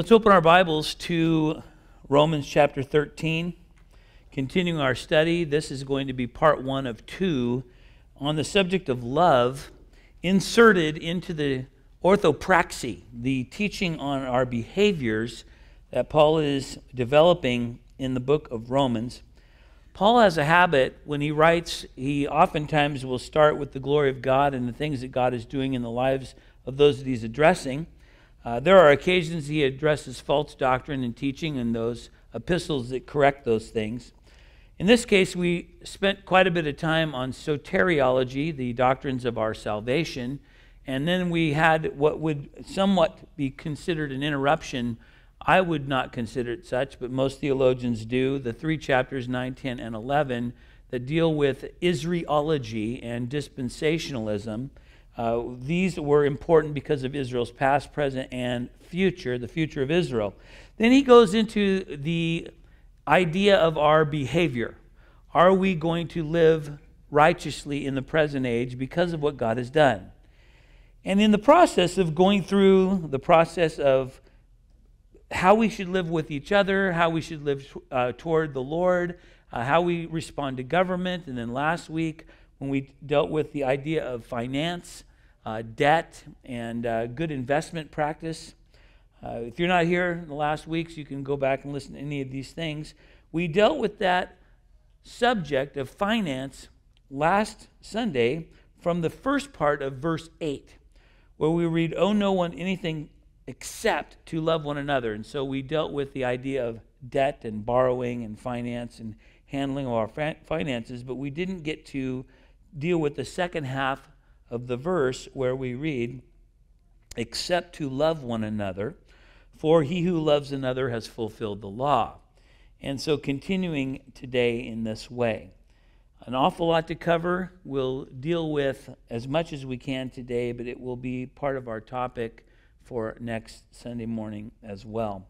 Let's open our Bibles to Romans chapter 13. Continuing our study, this is going to be part one of two on the subject of love inserted into the orthopraxy, the teaching on our behaviors that Paul is developing in the book of Romans. Paul has a habit when he writes, he oftentimes will start with the glory of God and the things that God is doing in the lives of those that he's addressing. Uh, there are occasions he addresses false doctrine and teaching in those epistles that correct those things. In this case, we spent quite a bit of time on soteriology, the doctrines of our salvation, and then we had what would somewhat be considered an interruption. I would not consider it such, but most theologians do. The three chapters, 9, 10, and 11, that deal with Israelology and dispensationalism. Uh, these were important because of Israel's past, present, and future, the future of Israel. Then he goes into the idea of our behavior. Are we going to live righteously in the present age because of what God has done? And in the process of going through the process of how we should live with each other, how we should live uh, toward the Lord, uh, how we respond to government, and then last week when we dealt with the idea of finance, uh, debt and uh, good investment practice. Uh, if you're not here in the last weeks, you can go back and listen to any of these things. We dealt with that subject of finance last Sunday from the first part of verse 8, where we read, Owe oh, no one anything except to love one another. And so we dealt with the idea of debt and borrowing and finance and handling of our finances, but we didn't get to deal with the second half of the verse where we read, Except to love one another, for he who loves another has fulfilled the law. And so, continuing today in this way, an awful lot to cover. We'll deal with as much as we can today, but it will be part of our topic for next Sunday morning as well.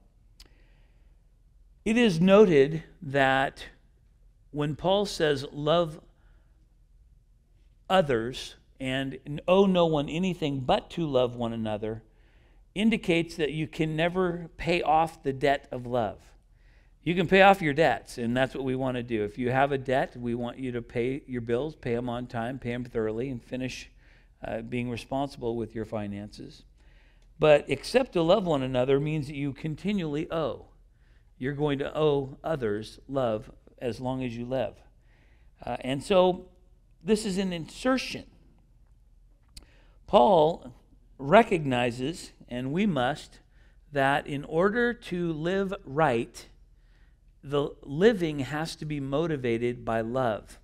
It is noted that when Paul says, Love others, and owe no one anything but to love one another indicates that you can never pay off the debt of love. You can pay off your debts, and that's what we want to do. If you have a debt, we want you to pay your bills, pay them on time, pay them thoroughly, and finish uh, being responsible with your finances. But except to love one another means that you continually owe. You're going to owe others love as long as you live. Uh, and so this is an insertion Paul recognizes, and we must, that in order to live right, the living has to be motivated by love.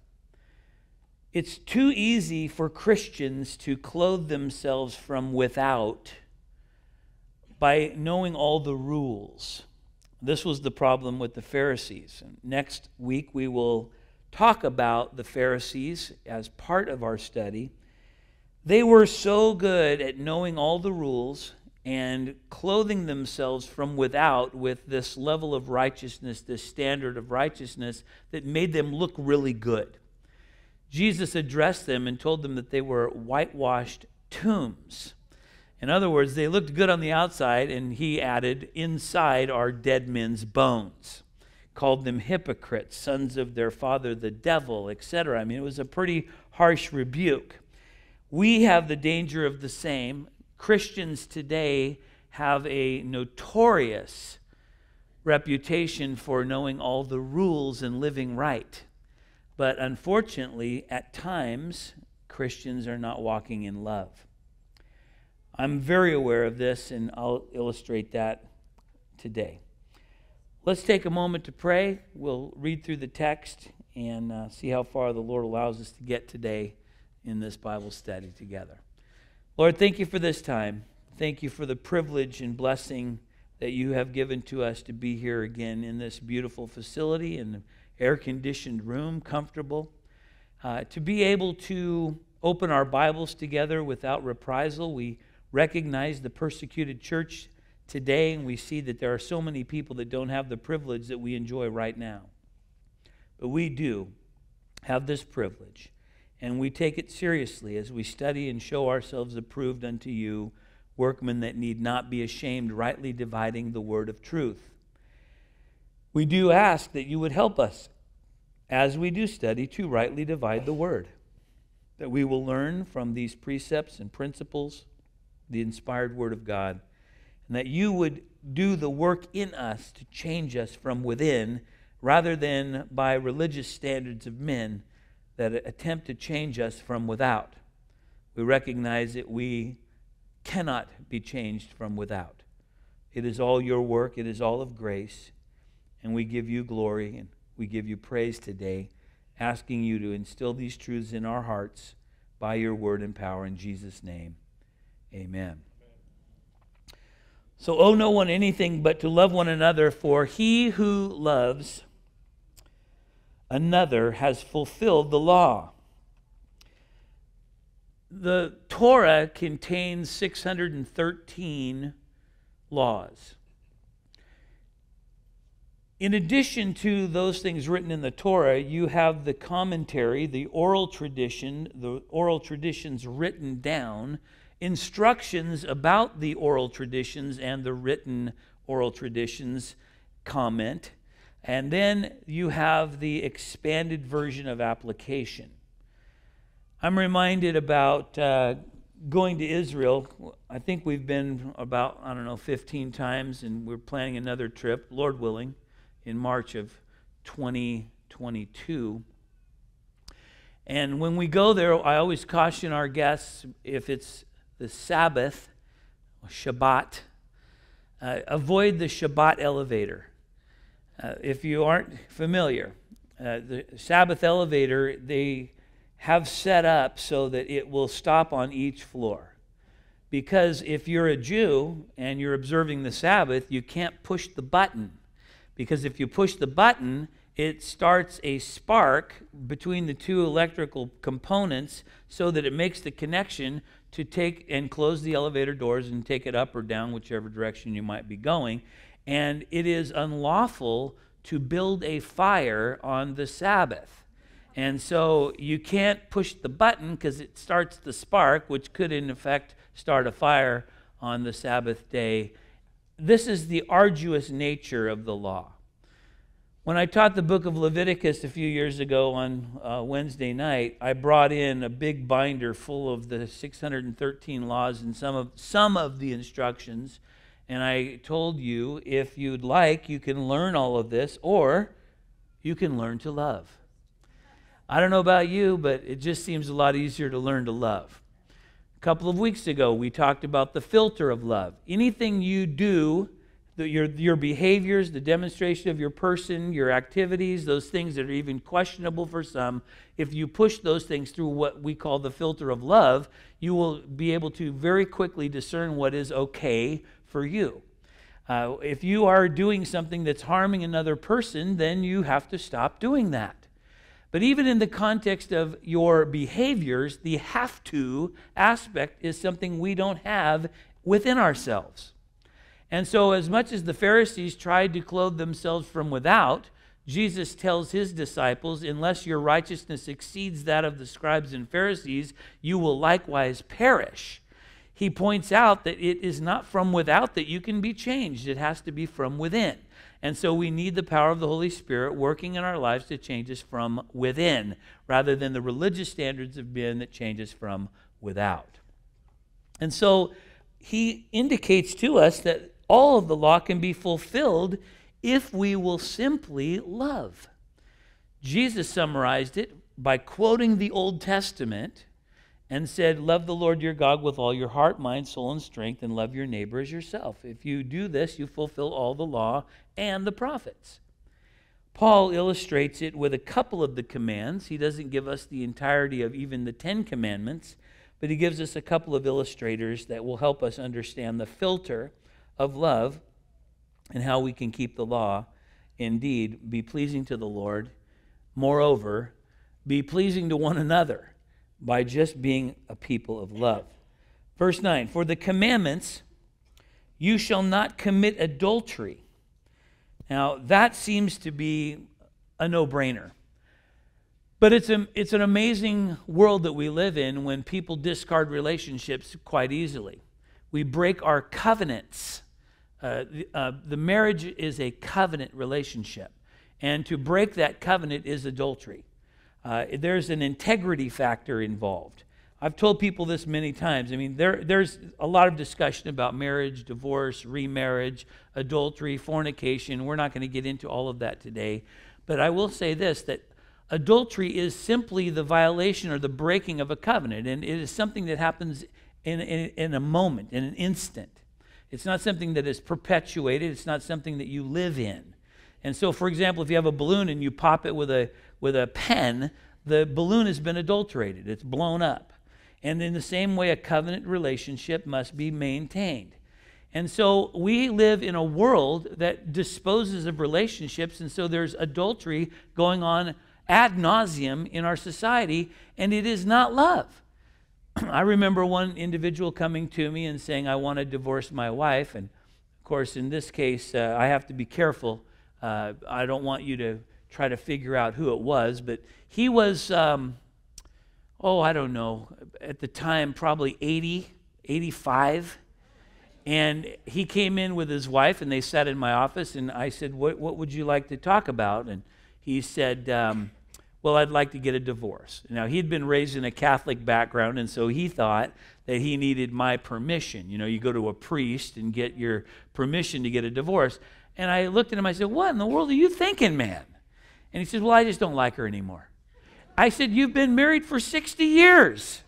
It's too easy for Christians to clothe themselves from without by knowing all the rules. This was the problem with the Pharisees. Next week, we will talk about the Pharisees as part of our study. They were so good at knowing all the rules and clothing themselves from without with this level of righteousness, this standard of righteousness that made them look really good. Jesus addressed them and told them that they were whitewashed tombs. In other words, they looked good on the outside, and he added, Inside are dead men's bones. Called them hypocrites, sons of their father the devil, etc. I mean, it was a pretty harsh rebuke. We have the danger of the same. Christians today have a notorious reputation for knowing all the rules and living right. But unfortunately, at times, Christians are not walking in love. I'm very aware of this, and I'll illustrate that today. Let's take a moment to pray. We'll read through the text and uh, see how far the Lord allows us to get today in this Bible study together. Lord, thank you for this time. Thank you for the privilege and blessing that you have given to us to be here again in this beautiful facility and air conditioned room, comfortable. Uh, to be able to open our Bibles together without reprisal, we recognize the persecuted church today, and we see that there are so many people that don't have the privilege that we enjoy right now. But we do have this privilege and we take it seriously as we study and show ourselves approved unto you, workmen that need not be ashamed, rightly dividing the word of truth. We do ask that you would help us as we do study to rightly divide the word, that we will learn from these precepts and principles the inspired word of God, and that you would do the work in us to change us from within rather than by religious standards of men that attempt to change us from without. We recognize that we cannot be changed from without. It is all your work, it is all of grace, and we give you glory and we give you praise today, asking you to instill these truths in our hearts by your word and power. In Jesus' name, amen. So owe no one anything but to love one another, for he who loves another has fulfilled the law. The Torah contains 613 laws. In addition to those things written in the Torah, you have the commentary, the oral tradition, the oral traditions written down, instructions about the oral traditions and the written oral traditions comment, and then you have the expanded version of application. I'm reminded about uh, going to Israel. I think we've been about, I don't know, 15 times, and we're planning another trip, Lord willing, in March of 2022. And when we go there, I always caution our guests if it's the Sabbath, Shabbat, uh, avoid the Shabbat elevator uh, if you aren't familiar, uh, the Sabbath elevator, they have set up so that it will stop on each floor. Because if you're a Jew and you're observing the Sabbath, you can't push the button. Because if you push the button, it starts a spark between the two electrical components so that it makes the connection to take and close the elevator doors and take it up or down, whichever direction you might be going and it is unlawful to build a fire on the Sabbath. And so you can't push the button because it starts the spark, which could, in effect, start a fire on the Sabbath day. This is the arduous nature of the law. When I taught the book of Leviticus a few years ago on uh, Wednesday night, I brought in a big binder full of the 613 laws and some of, some of the instructions and I told you, if you'd like, you can learn all of this, or you can learn to love. I don't know about you, but it just seems a lot easier to learn to love. A couple of weeks ago, we talked about the filter of love. Anything you do, the, your, your behaviors, the demonstration of your person, your activities, those things that are even questionable for some, if you push those things through what we call the filter of love, you will be able to very quickly discern what is okay for you. Uh, if you are doing something that's harming another person, then you have to stop doing that. But even in the context of your behaviors, the have to aspect is something we don't have within ourselves. And so, as much as the Pharisees tried to clothe themselves from without, Jesus tells his disciples, Unless your righteousness exceeds that of the scribes and Pharisees, you will likewise perish he points out that it is not from without that you can be changed, it has to be from within. And so we need the power of the Holy Spirit working in our lives to change us from within, rather than the religious standards of men that change us from without. And so he indicates to us that all of the law can be fulfilled if we will simply love. Jesus summarized it by quoting the Old Testament and said, Love the Lord your God with all your heart, mind, soul, and strength, and love your neighbor as yourself. If you do this, you fulfill all the law and the prophets. Paul illustrates it with a couple of the commands. He doesn't give us the entirety of even the Ten Commandments, but he gives us a couple of illustrators that will help us understand the filter of love and how we can keep the law indeed be pleasing to the Lord. Moreover, be pleasing to one another by just being a people of love. Verse 9 For the commandments, you shall not commit adultery. Now, that seems to be a no brainer. But it's, a, it's an amazing world that we live in when people discard relationships quite easily. We break our covenants. Uh, the, uh, the marriage is a covenant relationship. And to break that covenant is adultery. Uh, there's an integrity factor involved. I've told people this many times. I mean, there, there's a lot of discussion about marriage, divorce, remarriage, adultery, fornication. We're not going to get into all of that today. But I will say this that adultery is simply the violation or the breaking of a covenant, and it is something that happens in, in, in a moment, in an instant. It's not something that is perpetuated, it's not something that you live in. And so, for example, if you have a balloon and you pop it with a with a pen, the balloon has been adulterated, it's blown up. And in the same way, a covenant relationship must be maintained. And so we live in a world that disposes of relationships, and so there's adultery going on ad nauseum in our society, and it is not love. I remember one individual coming to me and saying, I want to divorce my wife. And of course, in this case, uh, I have to be careful. Uh, I don't want you to try to figure out who it was, but he was, um, oh, I don't know, at the time probably 80, 85. And he came in with his wife, and they sat in my office, and I said, What, what would you like to talk about? And he said, um, Well, I'd like to get a divorce. Now, he'd been raised in a Catholic background, and so he thought that he needed my permission. You know, you go to a priest and get your permission to get a divorce. And I looked at him, I said, What in the world are you thinking, man? And he says, Well, I just don't like her anymore. I said, You've been married for 60 years.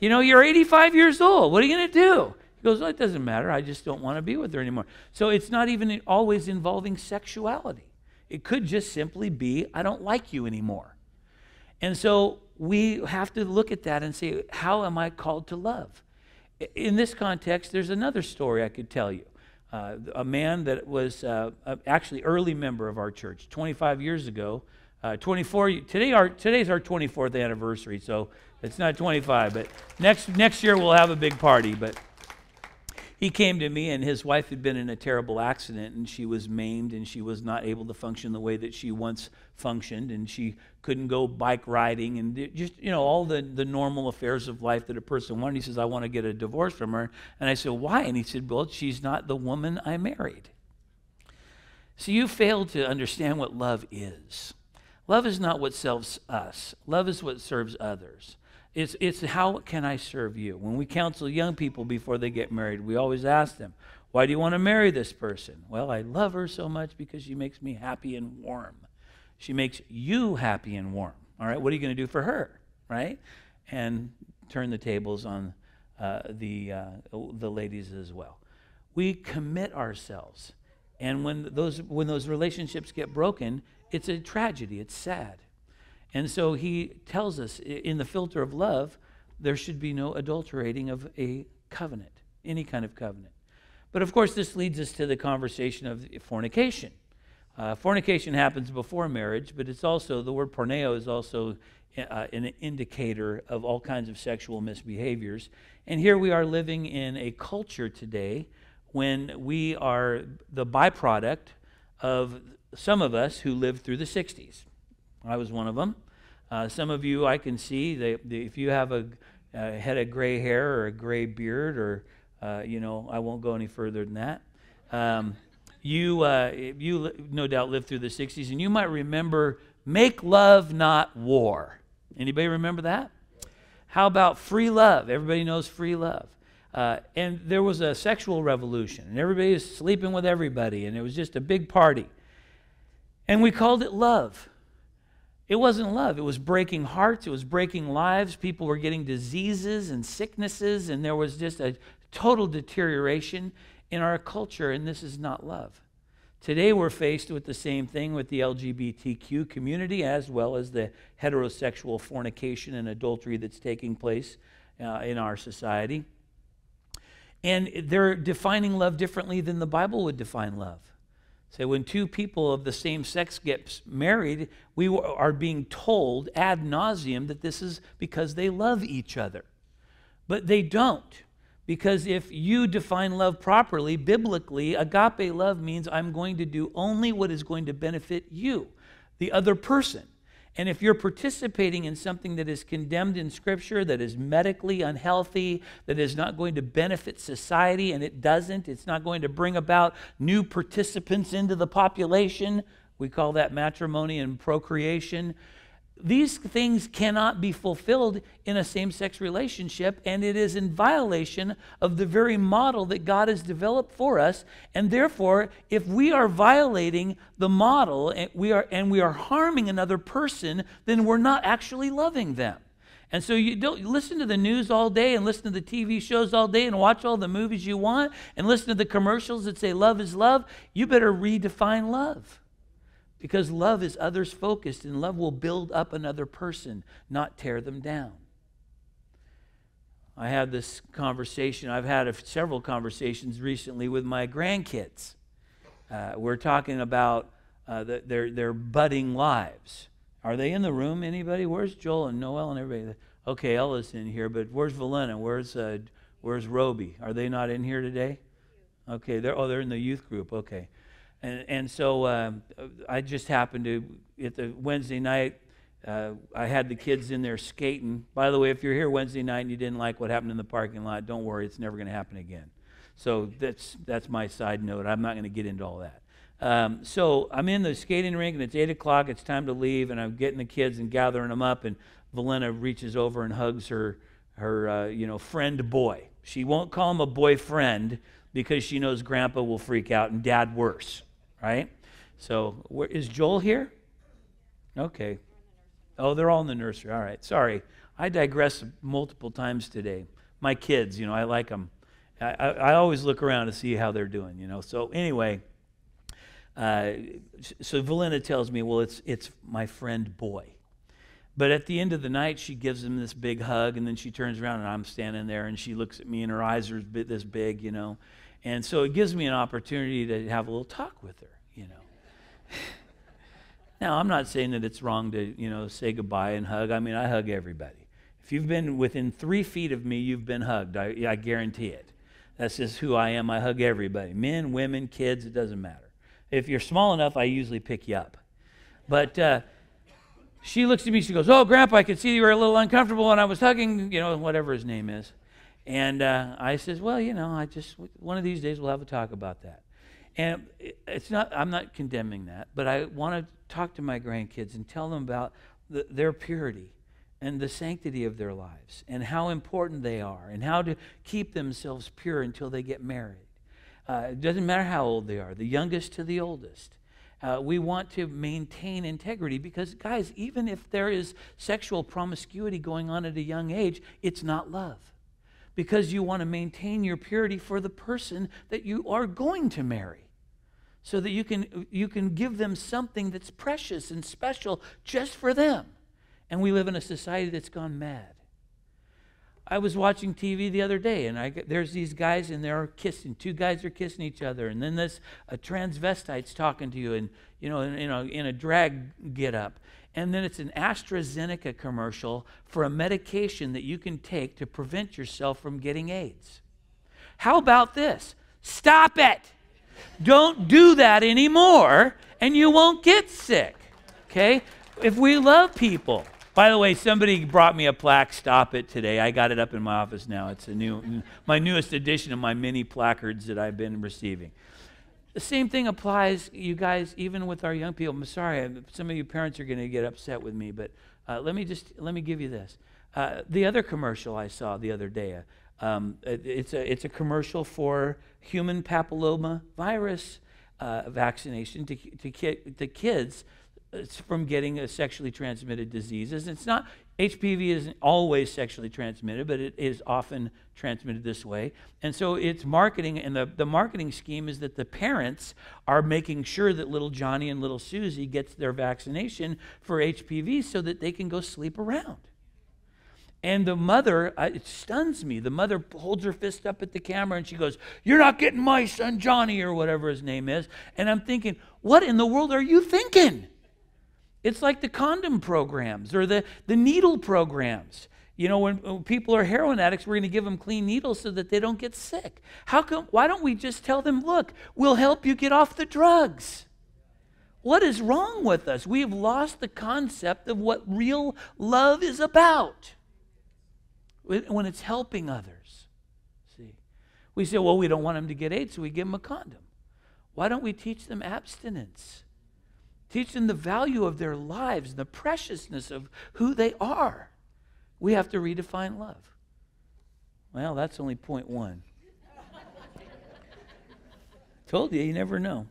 You know, you're 85 years old. What are you going to do? He goes, well, It doesn't matter. I just don't want to be with her anymore. So it's not even always involving sexuality. It could just simply be, I don't like you anymore. And so we have to look at that and say, How am I called to love? In this context, there's another story I could tell you. Uh, a man that was uh, actually early member of our church 25 years ago. Uh, 24 today our today's our 24th anniversary, so it's not 25, but next next year we'll have a big party. But he came to me, and his wife had been in a terrible accident, and she was maimed, and she was not able to function the way that she once functioned, and she couldn't go bike riding, and just, you know, all the, the normal affairs of life that a person wanted. He says, I want to get a divorce from her. And I said, Why? And he said, Well, she's not the woman I married. So you fail to understand what love is. Love is not what serves us, love is what serves others. It's, it's how can I serve you? When we counsel young people before they get married, we always ask them, Why do you want to marry this person? Well, I love her so much because she makes me happy and warm. She makes you happy and warm. All right, what are you going to do for her? Right? And turn the tables on uh, the, uh, the ladies as well. We commit ourselves. And when those, when those relationships get broken, it's a tragedy, it's sad. And so he tells us in the filter of love, there should be no adulterating of a covenant, any kind of covenant. But of course, this leads us to the conversation of fornication. Uh, fornication happens before marriage, but it's also, the word porneo is also uh, an indicator of all kinds of sexual misbehaviors. And here we are living in a culture today when we are the byproduct of some of us who lived through the 60s. I was one of them. Uh, some of you I can see if you have a head uh, of gray hair or a gray beard, or uh, you know, I won't go any further than that. Um, you uh, you no doubt lived through the '60s, and you might remember "Make Love, Not War." Anybody remember that? How about free love? Everybody knows free love. Uh, and there was a sexual revolution, and everybody was sleeping with everybody, and it was just a big party. And we called it love. It wasn't love. It was breaking hearts. It was breaking lives. People were getting diseases and sicknesses, and there was just a total deterioration in our culture, and this is not love. Today, we're faced with the same thing with the LGBTQ community, as well as the heterosexual fornication and adultery that's taking place uh, in our society. And they're defining love differently than the Bible would define love. Say, so when two people of the same sex get married, we are being told ad nauseum that this is because they love each other. But they don't. Because if you define love properly, biblically, agape love means I'm going to do only what is going to benefit you, the other person. And if you're participating in something that is condemned in Scripture, that is medically unhealthy, that is not going to benefit society, and it doesn't, it's not going to bring about new participants into the population, we call that matrimony and procreation. These things cannot be fulfilled in a same sex relationship, and it is in violation of the very model that God has developed for us. And therefore, if we are violating the model and eh, we are, and we are harming another person, then we're not actually loving them. And so you don't listen to the news all day and listen to the TV shows all day and watch all the movies you want and listen to the commercials that say love is love. You better redefine love. Because love is others focused, and love will build up another person, not tear them down. I had this conversation, I've had a, several conversations recently with my grandkids. Uh, we're talking about uh, the, their, their budding lives. Are they in the room, anybody? Where's Joel and Noel and everybody? Okay, Ella's in here, but where's Valena? Where's, uh, where's Roby? Are they not in here today? Okay, they're, oh, they're in the youth group. Okay. And, and so um, I just happened to, at the Wednesday night, uh, I had the kids in there skating. By the way, if you're here Wednesday night and you didn't like what happened in the parking lot, don't worry, it's never going to happen again. So that's, that's my side note. I'm not going to get into all that. Um, so I'm in the skating rink and it's 8 o'clock. It's time to leave, and I'm getting the kids and gathering them up. And Valena reaches over and hugs her, her uh, you know, friend boy. She won't call him a boyfriend because she knows grandpa will freak out and dad worse right? So, where, is Joel here? Okay. Oh, they're all in the nursery. All right. Sorry. I digress multiple times today. My kids, you know, I like them. I, I, I always look around to see how they're doing, you know. So, anyway, uh, so Valena tells me, well, it's, it's my friend boy. But at the end of the night, she gives him this big hug, and then she turns around, and I'm standing there, and she looks at me, and her eyes are this big, you know. And so it gives me an opportunity to have a little talk with her, you know. now, I'm not saying that it's wrong to, you know, say goodbye and hug. I mean, I hug everybody. If you've been within three feet of me, you've been hugged. I, I guarantee it. That's just who I am. I hug everybody men, women, kids, it doesn't matter. If you're small enough, I usually pick you up. But, uh, she looks at me, she goes, Oh, Grandpa, I could see you were a little uncomfortable and I was hugging, you know, whatever his name is. And uh, I says, well, you know, I just one of these days we'll have a talk about that. And it's not I'm not condemning that, but I want to talk to my grandkids and tell them about the, their purity and the sanctity of their lives and how important they are and how to keep themselves pure until they get married. Uh, it doesn't matter how old they are, the youngest to the oldest. Uh, we want to maintain integrity because, guys, even if there is sexual promiscuity going on at a young age, it's not love because you want to maintain your purity for the person that you are going to marry so that you can you can give them something that's precious and special just for them and we live in a society that's gone mad i was watching tv the other day and I, there's these guys and they're kissing two guys are kissing each other and then this a transvestite's talking to you and you know in, in, a, in a drag get up and then it's an AstraZeneca commercial for a medication that you can take to prevent yourself from getting AIDS. How about this? Stop it. Don't do that anymore, and you won't get sick. Okay? If we love people. By the way, somebody brought me a plaque, Stop It, today. I got it up in my office now. It's a new, my newest edition of my mini placards that I've been receiving. The same thing applies, you guys, even with our young people. I'm sorry, some of you parents are going to get upset with me, but uh, let me just let me give you this. Uh, the other commercial I saw the other day, um, it's a it's a commercial for human papilloma virus uh, vaccination to to, ki- to kids uh, from getting a sexually transmitted diseases. it's not HPV isn't always sexually transmitted, but it is often transmitted this way. And so it's marketing, and the, the marketing scheme is that the parents are making sure that little Johnny and little Susie gets their vaccination for HPV so that they can go sleep around. And the mother, uh, it stuns me. The mother holds her fist up at the camera and she goes, You're not getting my son Johnny or whatever his name is. And I'm thinking, What in the world are you thinking? It's like the condom programs or the, the needle programs. You know, when, when people are heroin addicts, we're going to give them clean needles so that they don't get sick. How come, why don't we just tell them, look, we'll help you get off the drugs? What is wrong with us? We have lost the concept of what real love is about when it's helping others. See, we say, well, we don't want them to get AIDS, so we give them a condom. Why don't we teach them abstinence? Teach them the value of their lives and the preciousness of who they are. We have to redefine love. Well, that's only point one. Told you, you never know.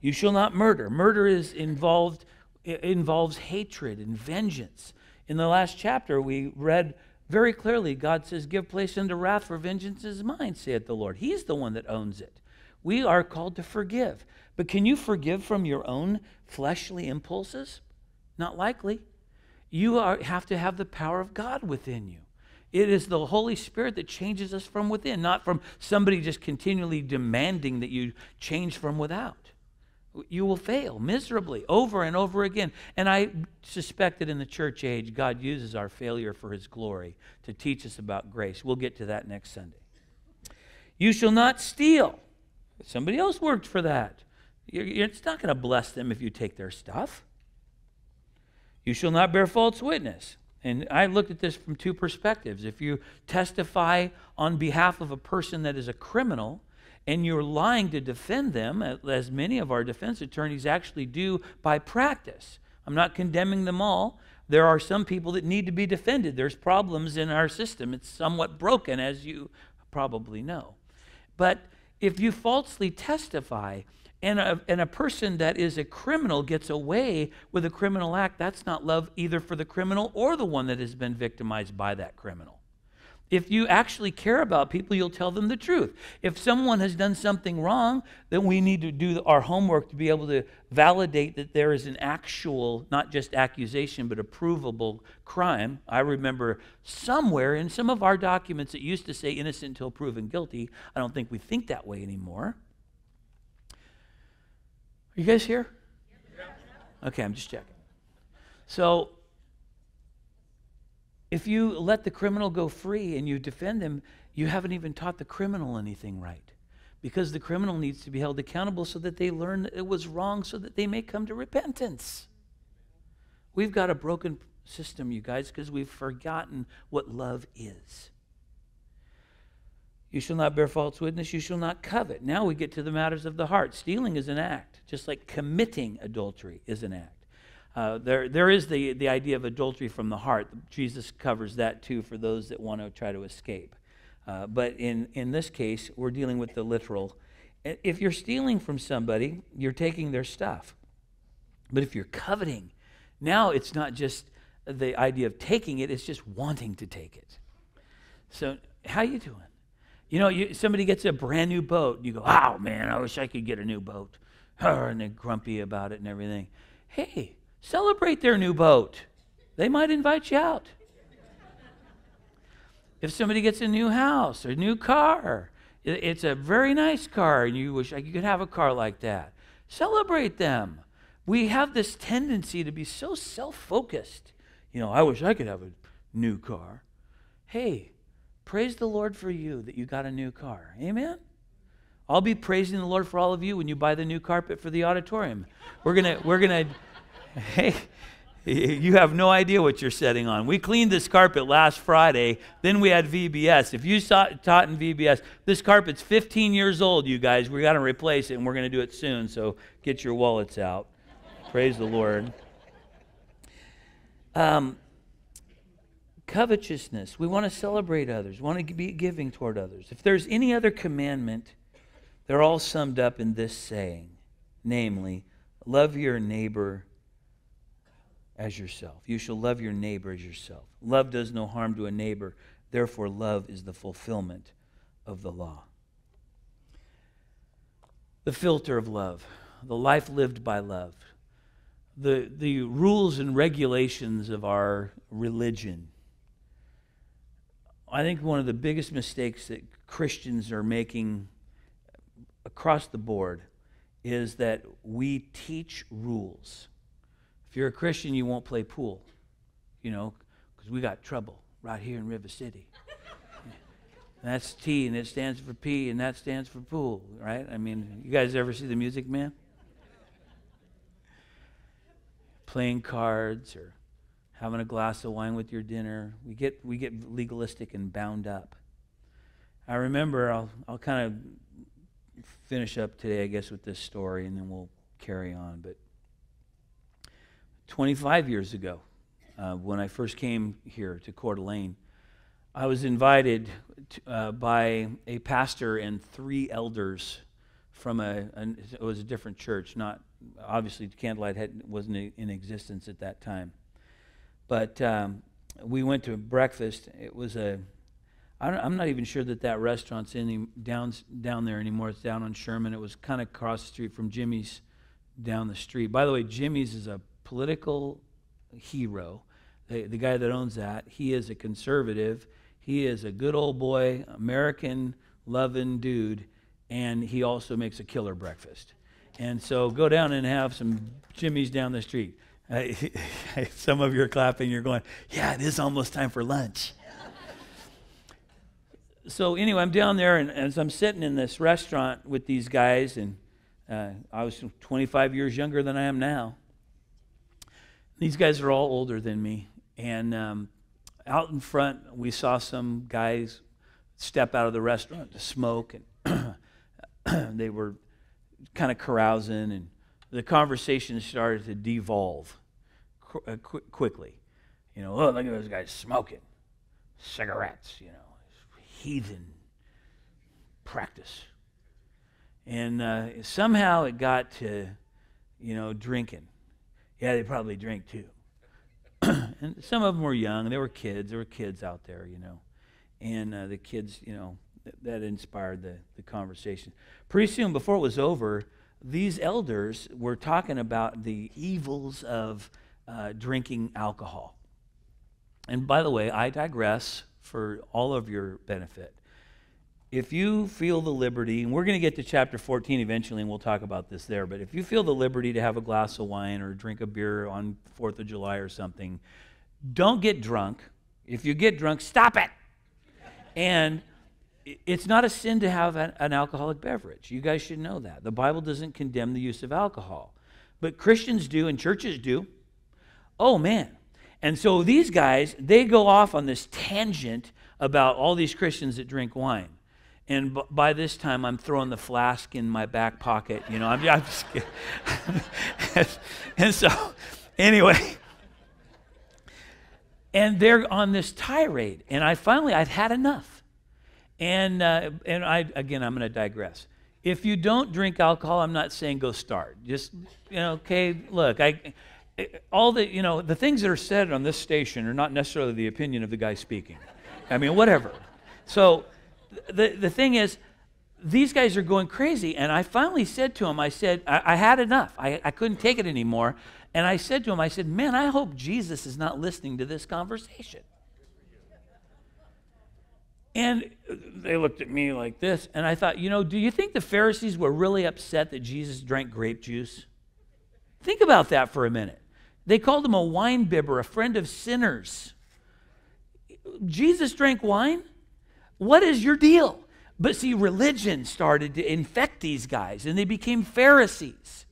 You shall not murder. Murder is involved involves hatred and vengeance. In the last chapter, we read very clearly God says, Give place unto wrath, for vengeance is mine, saith the Lord. He's the one that owns it. We are called to forgive. But can you forgive from your own fleshly impulses? Not likely. You are, have to have the power of God within you. It is the Holy Spirit that changes us from within, not from somebody just continually demanding that you change from without. You will fail miserably over and over again. And I suspect that in the church age, God uses our failure for his glory to teach us about grace. We'll get to that next Sunday. You shall not steal. Somebody else worked for that. It's not going to bless them if you take their stuff. You shall not bear false witness. And I looked at this from two perspectives. If you testify on behalf of a person that is a criminal, and you're lying to defend them, as many of our defense attorneys actually do by practice. I'm not condemning them all. There are some people that need to be defended. There's problems in our system. It's somewhat broken, as you probably know. But if you falsely testify, and a, and a person that is a criminal gets away with a criminal act, that's not love either for the criminal or the one that has been victimized by that criminal. If you actually care about people, you'll tell them the truth. If someone has done something wrong, then we need to do our homework to be able to validate that there is an actual, not just accusation, but a provable crime. I remember somewhere in some of our documents it used to say innocent until proven guilty. I don't think we think that way anymore you guys here? Okay, I'm just checking. So, if you let the criminal go free and you defend them, you haven't even taught the criminal anything right. Because the criminal needs to be held accountable so that they learn that it was wrong so that they may come to repentance. We've got a broken system, you guys, because we've forgotten what love is. You shall not bear false witness. You shall not covet. Now we get to the matters of the heart. Stealing is an act, just like committing adultery is an act. Uh, there, there is the, the idea of adultery from the heart. Jesus covers that too for those that want to try to escape. Uh, but in, in this case, we're dealing with the literal. If you're stealing from somebody, you're taking their stuff. But if you're coveting, now it's not just the idea of taking it, it's just wanting to take it. So, how you doing? You know, you, somebody gets a brand new boat, and you go, oh man, I wish I could get a new boat. And they're grumpy about it and everything. Hey, celebrate their new boat. They might invite you out. if somebody gets a new house or a new car, it's a very nice car, and you wish you could have a car like that. Celebrate them. We have this tendency to be so self focused. You know, I wish I could have a new car. Hey, Praise the Lord for you that you got a new car. Amen? I'll be praising the Lord for all of you when you buy the new carpet for the auditorium. We're going to, we're going to, hey, you have no idea what you're setting on. We cleaned this carpet last Friday. Then we had VBS. If you saw, taught in VBS, this carpet's 15 years old, you guys. we got to replace it, and we're going to do it soon. So get your wallets out. Praise the Lord. Um, Covetousness. We want to celebrate others, want to be giving toward others. If there's any other commandment, they're all summed up in this saying namely, love your neighbor as yourself. You shall love your neighbor as yourself. Love does no harm to a neighbor, therefore, love is the fulfillment of the law. The filter of love, the life lived by love, the, the rules and regulations of our religion I think one of the biggest mistakes that Christians are making across the board is that we teach rules. If you're a Christian, you won't play pool, you know, because we got trouble right here in River City. that's T, and it stands for P, and that stands for pool, right? I mean, you guys ever see the Music Man? Playing cards or having a glass of wine with your dinner. We get, we get legalistic and bound up. I remember, I'll, I'll kind of finish up today, I guess, with this story, and then we'll carry on. But 25 years ago, uh, when I first came here to Coeur d'Alene, I was invited to, uh, by a pastor and three elders from a, it was a different church, not, obviously, Candlelight had, wasn't in existence at that time. But um, we went to breakfast. It was a I am not even sure that that restaurant's any down down there anymore. It's down on Sherman. It was kind of across the street from Jimmy's, down the street. By the way, Jimmy's is a political hero. The, the guy that owns that, he is a conservative. He is a good old boy, American loving dude, and he also makes a killer breakfast. And so go down and have some Jimmy's down the street. some of you are clapping, you're going, yeah, it is almost time for lunch. so, anyway, I'm down there, and as I'm sitting in this restaurant with these guys, and uh, I was 25 years younger than I am now. These guys are all older than me. And um, out in front, we saw some guys step out of the restaurant to smoke, and they were kind of carousing and the conversation started to devolve qu- uh, qu- quickly. You know, oh, look at those guys smoking cigarettes, you know, heathen practice. And uh, somehow it got to, you know, drinking. Yeah, they probably drink too. and some of them were young. They were kids. There were kids out there, you know. And uh, the kids, you know, th- that inspired the, the conversation. Pretty soon, before it was over, these elders were talking about the evils of uh, drinking alcohol. And by the way, I digress for all of your benefit. If you feel the liberty, and we're going to get to chapter 14 eventually, and we'll talk about this there, but if you feel the liberty to have a glass of wine or drink a beer on 4th of July or something, don't get drunk. If you get drunk, stop it. And it's not a sin to have an, an alcoholic beverage. You guys should know that. The Bible doesn't condemn the use of alcohol, but Christians do and churches do. Oh, man. And so these guys, they go off on this tangent about all these Christians that drink wine. And b- by this time, I'm throwing the flask in my back pocket. You know, I'm, I'm just kidding. and so, anyway. And they're on this tirade. And I finally, I've had enough. And, uh, and I, again, I'm going to digress. If you don't drink alcohol, I'm not saying go start. Just, you know, okay, look, I, eh, all the, you know, the things that are said on this station are not necessarily the opinion of the guy speaking. I mean, whatever. So the, the thing is, these guys are going crazy. And I finally said to him, I said, I, I had enough. I, I couldn't take it anymore. And I said to him, I said, man, I hope Jesus is not listening to this conversation. And they looked at me like this, and I thought, you know, do you think the Pharisees were really upset that Jesus drank grape juice? Think about that for a minute. They called him a wine bibber, a friend of sinners. Jesus drank wine? What is your deal? But see, religion started to infect these guys, and they became Pharisees.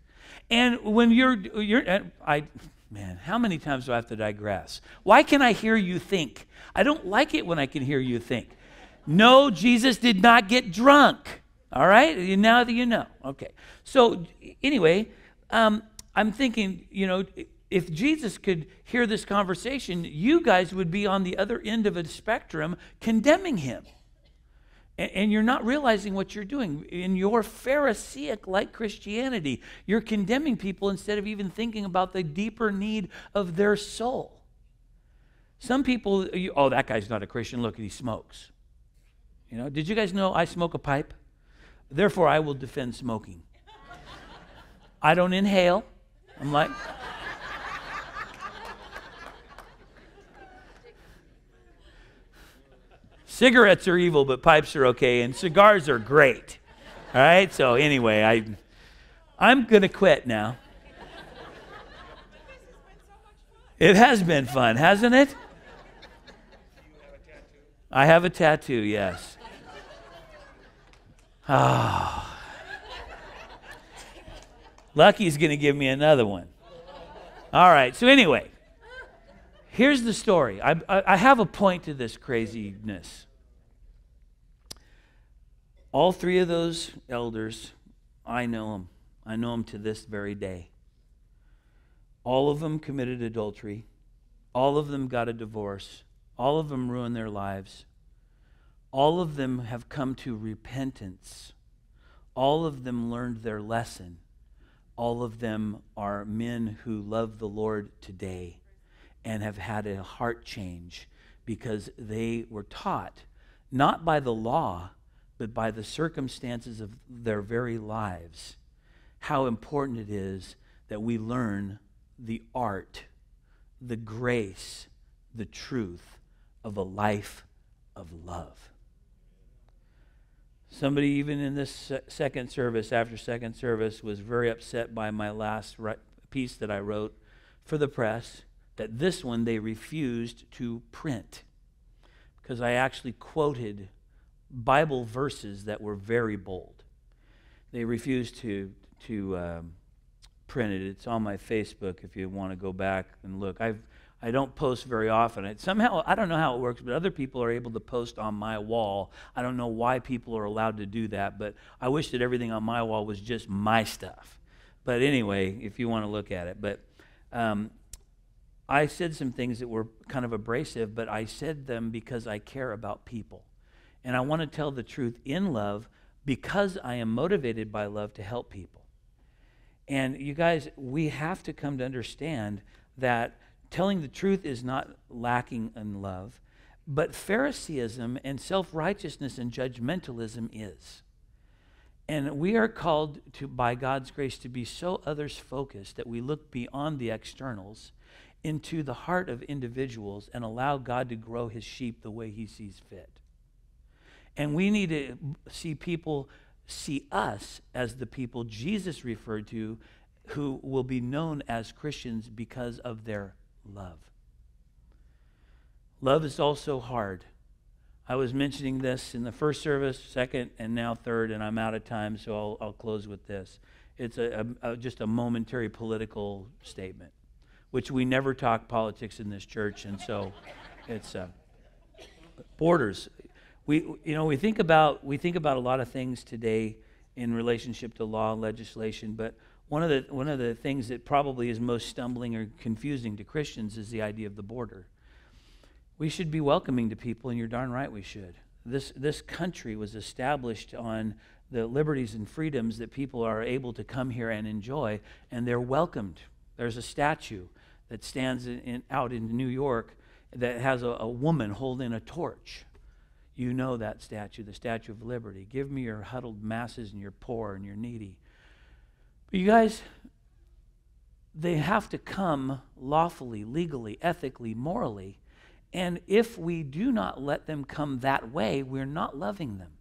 And when you're, you're I, man, how many times do I have to digress? Why can I hear you think? I don't like it when I can hear you think. No, Jesus did not get drunk. All right? Now that you know. Okay. So, anyway, um, I'm thinking, you know, if Jesus could hear this conversation, you guys would be on the other end of a spectrum condemning him. And, you're not realizing what you're doing. In your Pharisaic like Christianity, you're condemning people instead of even thinking about the deeper need of their soul. Some people, you, oh, that guy's not a Christian. Look, he smokes. You know, did you guys know I smoke a pipe? Therefore, I will defend smoking. I don't inhale. I'm like, cigarettes are evil, but pipes are okay, and cigars are great. All right. So anyway, I, I'm gonna quit now. It has been fun, hasn't it? Have I have a tattoo. Yes. Oh. Lucky's going to give me another one. All right. So, anyway, here's the story. I, I, I have a point to this craziness. All three of those elders, I know them. I know them to this very day. All of them committed adultery. All of them got a divorce. All of them ruined their lives. All of them have come to repentance. All of them learned their lesson. All of them are men who love the Lord today and have had a heart change because they were taught not by the law, but by the circumstances of their very lives, how important it is that we learn the art, the grace, the truth of a life of love. Somebody, even in this second service, after second service, was very upset by my last piece that I wrote for the press that this one they refused to print because I actually quoted Bible verses that were very bold. They refused to, to um, print it. It's on my Facebook if you want to go back and look. I've I don't post very often. It somehow, I don't know how it works, but other people are able to post on my wall. I don't know why people are allowed to do that, but I wish that everything on my wall was just my stuff. But anyway, if you want to look at it, but um, I said some things that were kind of abrasive, but I said them because I care about people. And I want to tell the truth in love because I am motivated by love to help people. And you guys, we have to come to understand that Telling the truth is not lacking in love, but Phariseeism and self righteousness and judgmentalism is. And we are called to, by God's grace, to be so others focused that we look beyond the externals into the heart of individuals and allow God to grow his sheep the way he sees fit. And we need to see people see us as the people Jesus referred to who will be known as Christians because of their love. Love is also hard. I was mentioning this in the first service, second, and now third, and I'm out of time, so I'll, I'll close with this. It's a, a, a, just a momentary political statement, which we never talk politics in this church, and so it's uh, borders. We, you know, we think about we think about a lot of things today in relationship to law and legislation, but one of, the, one of the things that probably is most stumbling or confusing to Christians is the idea of the border. We should be welcoming to people, and you're darn right we should. This, this country was established on the liberties and freedoms that people are able to come here and enjoy, and they're welcomed. There's a statue that stands in, in, out in New York that has a, a woman holding a torch. You know that statue, the Statue of Liberty. Give me your huddled masses and your poor and your needy. But you guys, they have to come lawfully, legally, ethically, morally. And if we do not let them come that way, we're not loving them.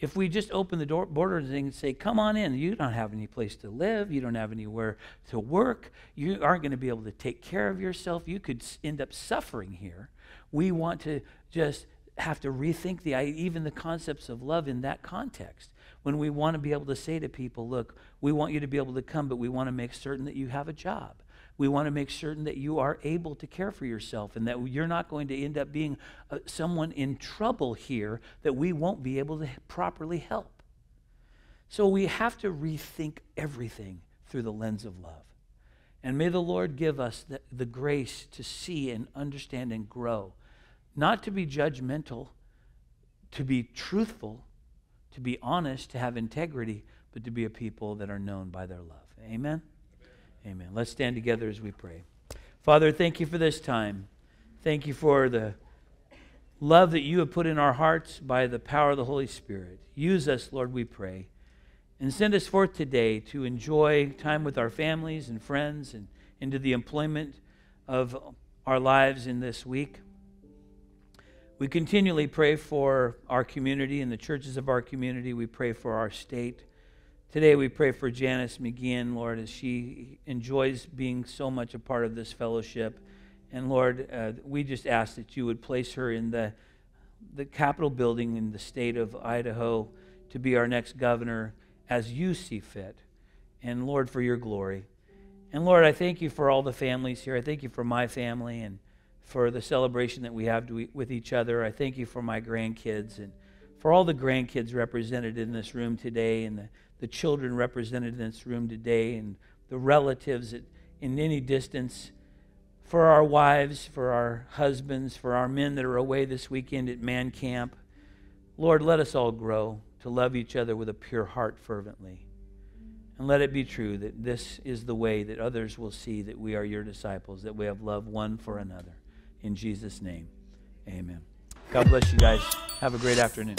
If we just open the door, border and say, come on in, you don't have any place to live, you don't have anywhere to work, you aren't going to be able to take care of yourself, you could end up suffering here. We want to just have to rethink the even the concepts of love in that context. When we want to be able to say to people, look, we want you to be able to come, but we want to make certain that you have a job. We want to make certain that you are able to care for yourself and that you're not going to end up being uh, someone in trouble here that we won't be able to properly help. So we have to rethink everything through the lens of love. And may the Lord give us the, the grace to see and understand and grow not to be judgmental, to be truthful, to be honest, to have integrity, but to be a people that are known by their love. Amen? Amen. Amen. Let's stand together as we pray. Father, thank you for this time. Thank you for the love that you have put in our hearts by the power of the Holy Spirit. Use us, Lord, we pray. And send us forth today to enjoy time with our families and friends and into the employment of our lives in this week. We continually pray for our community and the churches of our community. We pray for our state. Today we pray for Janice McGinn, Lord, as she enjoys being so much a part of this fellowship. And Lord, uh, we just ask that you would place her in the, the Capitol building in the state of Idaho to be our next governor as you see fit. And Lord, for your glory. And Lord, I thank you for all the families here. I thank you for my family and for the celebration that we have with each other. I thank you for my grandkids and for all the grandkids represented in this room today and the, the children represented in this room today and the relatives at, in any distance, for our wives, for our husbands, for our men that are away this weekend at man camp. Lord, let us all grow to love each other with a pure heart fervently. And let it be true that this is the way that others will see that we are your disciples, that we have love one for another. In Jesus' name, amen. God bless you guys. Have a great afternoon.